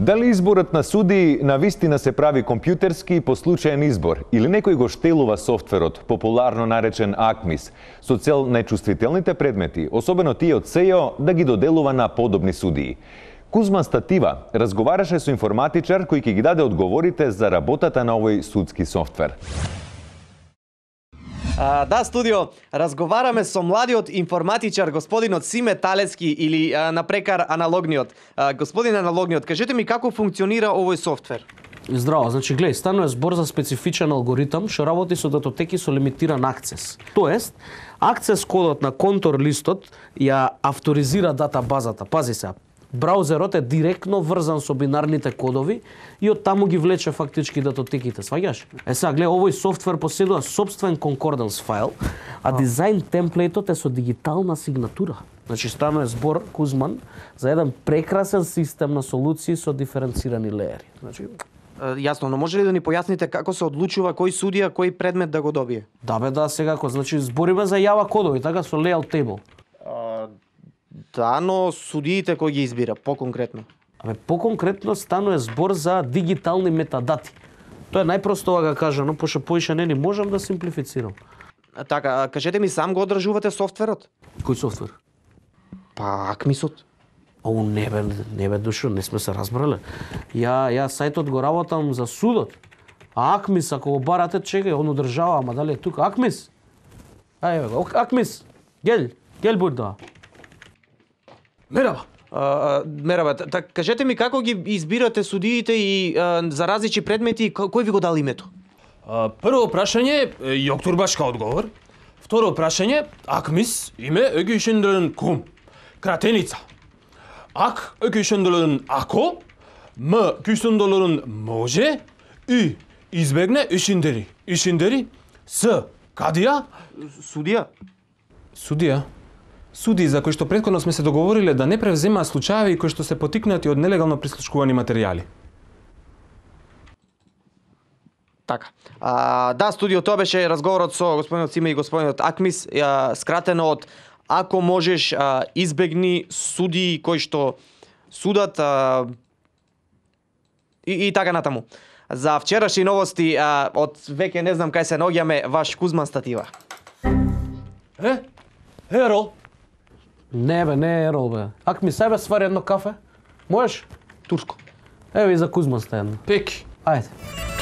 Дали изборот на суди на вистина се прави компјутерски по случаен избор или некој го штелува софтверот, популарно наречен АКМИС, со цел нечувствителните предмети, особено тие од СЕО, да ги доделува на подобни судии? Кузман Статива разговараше со информатичар кој ќе ги даде одговорите за работата на овој судски софтвер. А, да, студио, разговараме со младиот информатичар, господинот Симе Талецки или а, напрекар аналогниот. А, господин аналогниот, кажете ми како функционира овој софтвер? Здраво, значи глеј, станува збор за специфичен алгоритам што работи со датотеки со лимитиран акцес. Тоест, акцес кодот на контор листот ја авторизира датабазата. Пази се, браузерот е директно врзан со бинарните кодови и од таму ги влече фактички датотеките, сваѓаш? Е сега, гледа, овој софтвер поседува собствен конкорданс файл, а дизајн темплейтот е со дигитална сигнатура. Значи, ставаме збор, Кузман, за еден прекрасен систем на солуции со диференцирани леери. Значи, јасно, но може ли да ни појасните како се одлучува кој судија, кој предмет да го добие? Да бе, да, сега ако значи збориме за јава кодови, така со layout table стану судиите кои ги избира, по-конкретно? Абе, по-конкретно стану е збор за дигитални метадати. Тоа е најпросто ова га кажа, но пошто поише не ни можам да симплифицирам. Така, кажете ми, сам го одржувате софтверот? Кој софтвер? Па, Акмисот. О, не бе, не бе, душо, не сме се разбрале. Ја, ја сајтот го работам за судот. А Акмис, ако го барате, чекај, он одржава, ама дали е тука? Акмис? Ајде, Акмис, гел, гел бурда. Мерава. мерава, так, кажете ми како ги избирате судиите и а, за различни предмети, кој ви го дал името? А, прво прашање, Јок Башка одговор. Второ прашање, Акмис, име Егишенделен Кум, кратеница. Ак Егишенделен Ако, М Гишенделен Може, И избегне Ишиндери. Ишиндери, С Кадија. Судија. Судија суди за кои што предходно сме се договориле да не превзема случаи кои што се потикнати од нелегално прислушкувани материјали. Така. А, да, студио тоа беше разговорот со господинот Симе и господинот Акмис, а, скратено од ако можеш а, избегни суди кои што судат а, и, и така натаму. За вчерашни новости а, од веќе не знам кај се наоѓаме, ваш Кузман Статива. Е, Ерол, Не бе, не е Ерол бе. Ак ми себе свари едно кафе, можеш? Турско. Еве и за Кузман сте едно. Пеки. Ајде.